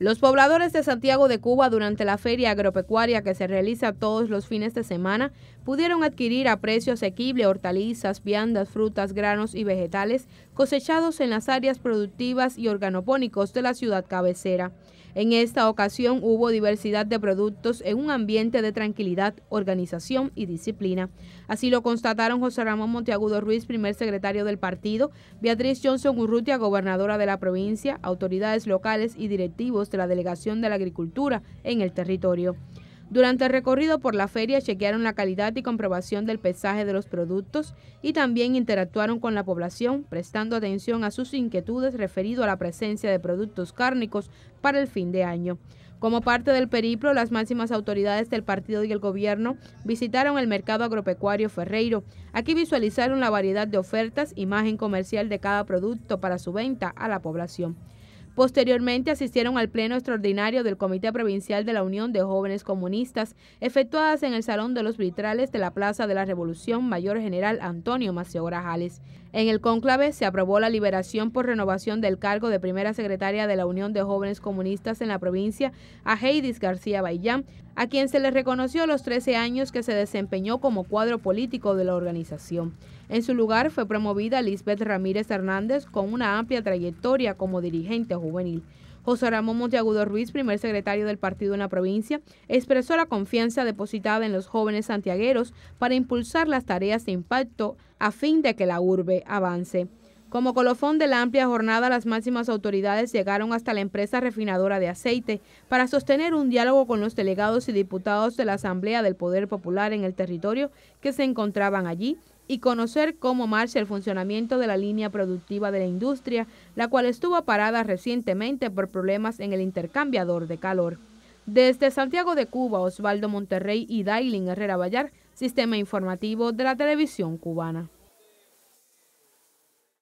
Los pobladores de Santiago de Cuba durante la feria agropecuaria que se realiza todos los fines de semana pudieron adquirir a precio asequible hortalizas, viandas, frutas, granos y vegetales cosechados en las áreas productivas y organopónicos de la ciudad cabecera. En esta ocasión hubo diversidad de productos en un ambiente de tranquilidad, organización y disciplina. Así lo constataron José Ramón Monteagudo Ruiz, primer secretario del partido, Beatriz Johnson Urrutia, gobernadora de la provincia, autoridades locales y directivos de la Delegación de la Agricultura en el territorio. Durante el recorrido por la feria chequearon la calidad y comprobación del pesaje de los productos y también interactuaron con la población, prestando atención a sus inquietudes referido a la presencia de productos cárnicos para el fin de año. Como parte del periplo, las máximas autoridades del partido y el gobierno visitaron el mercado agropecuario Ferreiro. Aquí visualizaron la variedad de ofertas, imagen comercial de cada producto para su venta a la población. Posteriormente asistieron al pleno extraordinario del Comité Provincial de la Unión de Jóvenes Comunistas, efectuadas en el Salón de los Vitrales de la Plaza de la Revolución Mayor General Antonio Maceo Grajales. En el cónclave se aprobó la liberación por renovación del cargo de primera secretaria de la Unión de Jóvenes Comunistas en la provincia a Heidis García Bayán, a quien se le reconoció los 13 años que se desempeñó como cuadro político de la organización. En su lugar fue promovida Lisbeth Ramírez Hernández con una amplia trayectoria como dirigente juvenil. José Ramón Monteagudo Ruiz, primer secretario del partido en la provincia, expresó la confianza depositada en los jóvenes santiagueros para impulsar las tareas de impacto a fin de que la urbe avance. Como colofón de la amplia jornada, las máximas autoridades llegaron hasta la empresa refinadora de aceite para sostener un diálogo con los delegados y diputados de la Asamblea del Poder Popular en el territorio que se encontraban allí y conocer cómo marcha el funcionamiento de la línea productiva de la industria, la cual estuvo parada recientemente por problemas en el intercambiador de calor. Desde Santiago de Cuba, Osvaldo Monterrey y Dailin Herrera Vallar, Sistema Informativo de la Televisión Cubana.